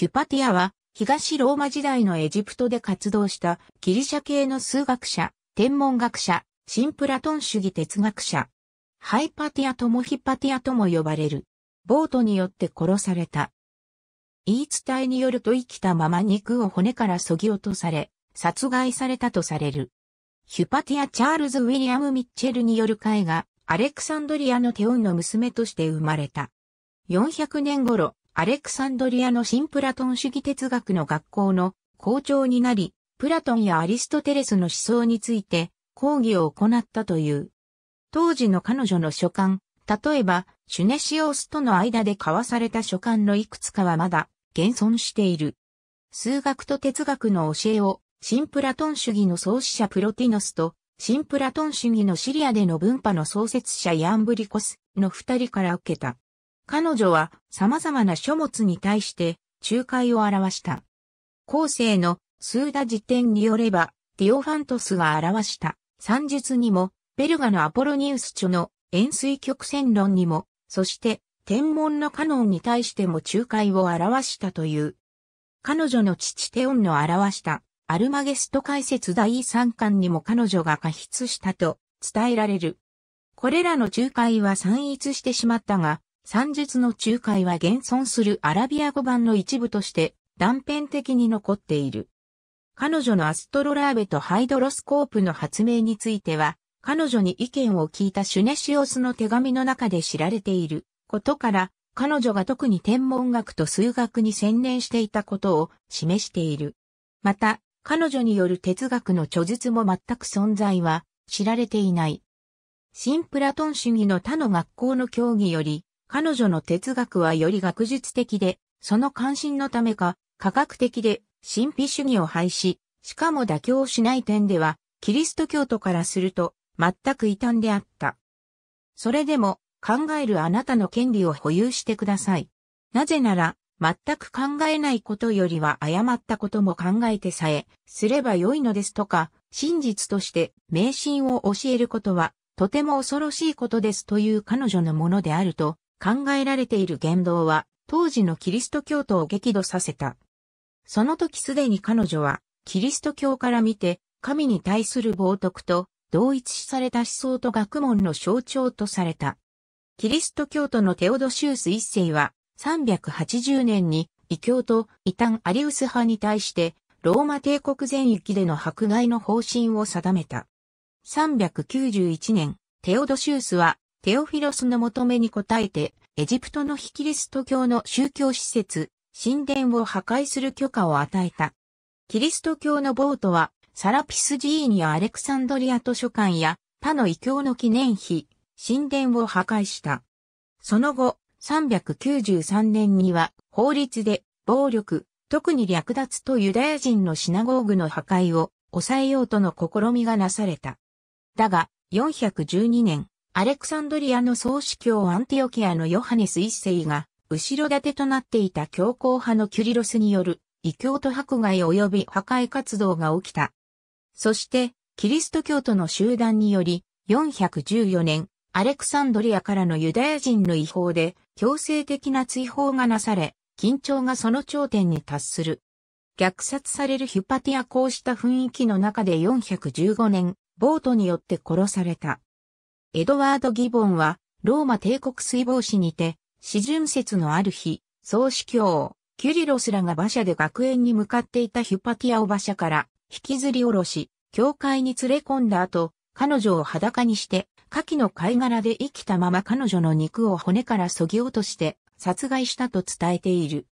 ヒュパティアは、東ローマ時代のエジプトで活動したギリシャ系の数学者、天文学者、新プラトン主義哲学者。ハイパティアともヒパティアとも呼ばれる。ボートによって殺された。言い伝えによると生きたまま肉を骨から削ぎ落とされ、殺害されたとされる。ヒュパティア・チャールズ・ウィリアム・ミッチェルによる絵画、アレクサンドリアのテオンの娘として生まれた。400年頃、アレクサンドリアの新プラトン主義哲学の学校の校長になり、プラトンやアリストテレスの思想について講義を行ったという。当時の彼女の書簡、例えば、シュネシオスとの間で交わされた書簡のいくつかはまだ現存している。数学と哲学の教えを、新プラトン主義の創始者プロティノスと、新プラトン主義のシリアでの文化の創設者ヤンブリコスの二人から受けた。彼女は様々な書物に対して仲介を表した。後世の数打辞典によれば、ディオファントスが表した算術にも、ベルガのアポロニウス著の円錐曲線論にも、そして天文のカノンに対しても仲介を表したという。彼女の父テオンの表したアルマゲスト解説第3巻にも彼女が過筆したと伝えられる。これらの仲介は散逸してしまったが、三述の仲介は現存するアラビア語版の一部として断片的に残っている。彼女のアストロラーベとハイドロスコープの発明については、彼女に意見を聞いたシュネシオスの手紙の中で知られていることから、彼女が特に天文学と数学に専念していたことを示している。また、彼女による哲学の著述も全く存在は知られていない。新プラトン主義の他の学校の教義より、彼女の哲学はより学術的で、その関心のためか、科学的で、神秘主義を廃止、しかも妥協しない点では、キリスト教徒からすると、全く異端であった。それでも、考えるあなたの権利を保有してください。なぜなら、全く考えないことよりは誤ったことも考えてさえ、すれば良いのですとか、真実として迷信を教えることは、とても恐ろしいことですという彼女のものであると、考えられている言動は、当時のキリスト教徒を激怒させた。その時すでに彼女は、キリスト教から見て、神に対する冒涜と、同一視された思想と学問の象徴とされた。キリスト教徒のテオドシウス一世は、380年に、異教と異端アリウス派に対して、ローマ帝国全域での迫害の方針を定めた。391年、テオドシウスはテオフィロスの求めに応えて、エジプトのヒキリスト教の宗教施設、神殿を破壊する許可を与えた。キリスト教のボートは、サラピス寺院やアレクサンドリア図書館や他の異教の記念碑、神殿を破壊した。その後、393年には法律で暴力、特に略奪とユダヤ人のシナゴーグの破壊を抑えようとの試みがなされた。だが、412年、アレクサンドリアの総司教アンティオキアのヨハネス一世が、後ろ盾となっていた強硬派のキュリロスによる、異教徒迫害及び破壊活動が起きた。そして、キリスト教徒の集団により、414年、アレクサンドリアからのユダヤ人の違法で、強制的な追放がなされ、緊張がその頂点に達する。虐殺されるヒュパティアこうした雰囲気の中で415年、ボートによって殺された。エドワード・ギボンは、ローマ帝国水防止にて、四巡節のある日、総司教、キュリロスらが馬車で学園に向かっていたヒュパティアを馬車から引きずり下ろし、教会に連れ込んだ後、彼女を裸にして、下記の貝殻で生きたまま彼女の肉を骨から削ぎ落として殺害したと伝えている。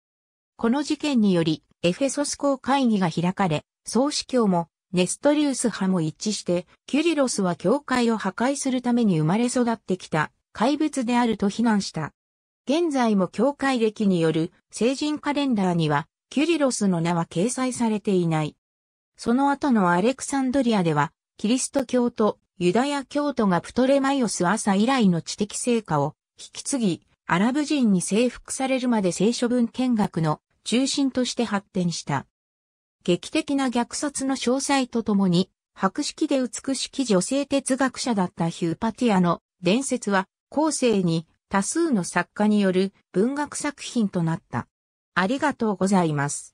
この事件により、エフェソス校会議が開かれ、総司教もネストリウス派も一致して、キュリロスは教会を破壊するために生まれ育ってきた怪物であると非難した。現在も教会歴による成人カレンダーには、キュリロスの名は掲載されていない。その後のアレクサンドリアでは、キリスト教とユダヤ教徒がプトレマイオス朝以来の知的成果を引き継ぎ、アラブ人に征服されるまで聖書文見学の中心として発展した。劇的な虐殺の詳細とともに、博識で美しき女性哲学者だったヒューパティアの伝説は、後世に多数の作家による文学作品となった。ありがとうございます。